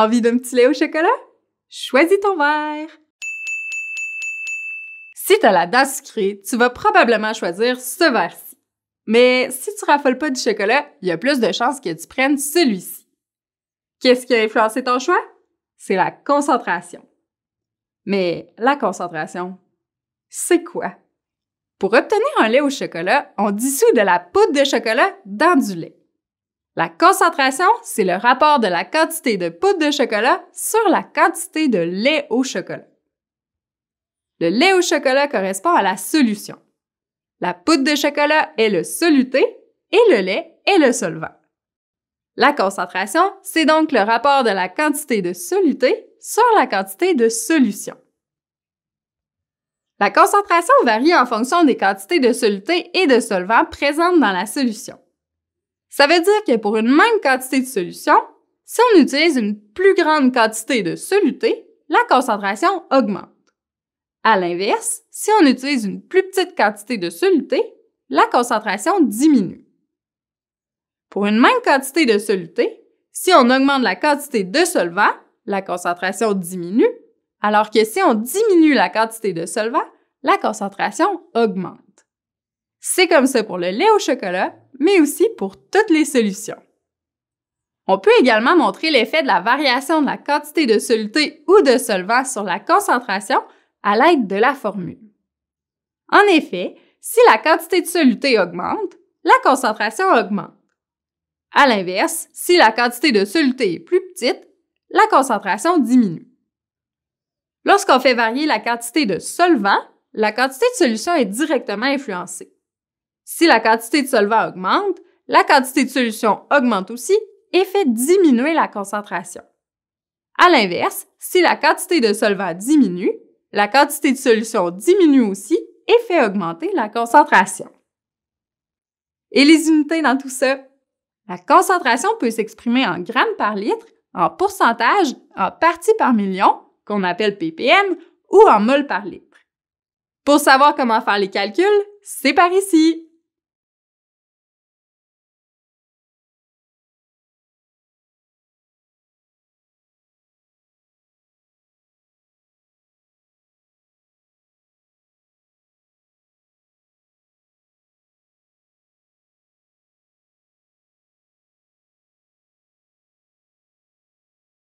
Envie d'un petit lait au chocolat? Choisis ton verre! Si t'as la dent sucrée, tu vas probablement choisir ce verre-ci. Mais si tu raffoles pas du chocolat, il y a plus de chances que tu prennes celui-ci. Qu'est-ce qui a influencé ton choix? C'est la concentration. Mais la concentration, c'est quoi? Pour obtenir un lait au chocolat, on dissout de la poudre de chocolat dans du lait. La concentration, c'est le rapport de la quantité de poudre de chocolat sur la quantité de lait au chocolat. Le lait au chocolat correspond à la solution. La poudre de chocolat est le soluté et le lait est le solvant. La concentration, c'est donc le rapport de la quantité de soluté sur la quantité de solution. La concentration varie en fonction des quantités de soluté et de solvant présentes dans la solution. Ça veut dire que pour une même quantité de solution, si on utilise une plus grande quantité de soluté, la concentration augmente. À l'inverse, si on utilise une plus petite quantité de soluté, la concentration diminue. Pour une même quantité de soluté, si on augmente la quantité de solvant, la concentration diminue, alors que si on diminue la quantité de solvant, la concentration augmente. C'est comme ça pour le lait au chocolat, mais aussi pour toutes les solutions. On peut également montrer l'effet de la variation de la quantité de soluté ou de solvant sur la concentration à l'aide de la formule. En effet, si la quantité de soluté augmente, la concentration augmente. À l'inverse, si la quantité de soluté est plus petite, la concentration diminue. Lorsqu'on fait varier la quantité de solvant, la quantité de solution est directement influencée. Si la quantité de solvant augmente, la quantité de solution augmente aussi et fait diminuer la concentration. À l'inverse, si la quantité de solvant diminue, la quantité de solution diminue aussi et fait augmenter la concentration. Et les unités dans tout ça? La concentration peut s'exprimer en grammes par litre, en pourcentage, en parties par million, qu'on appelle ppm, ou en mol par litre. Pour savoir comment faire les calculs, c'est par ici.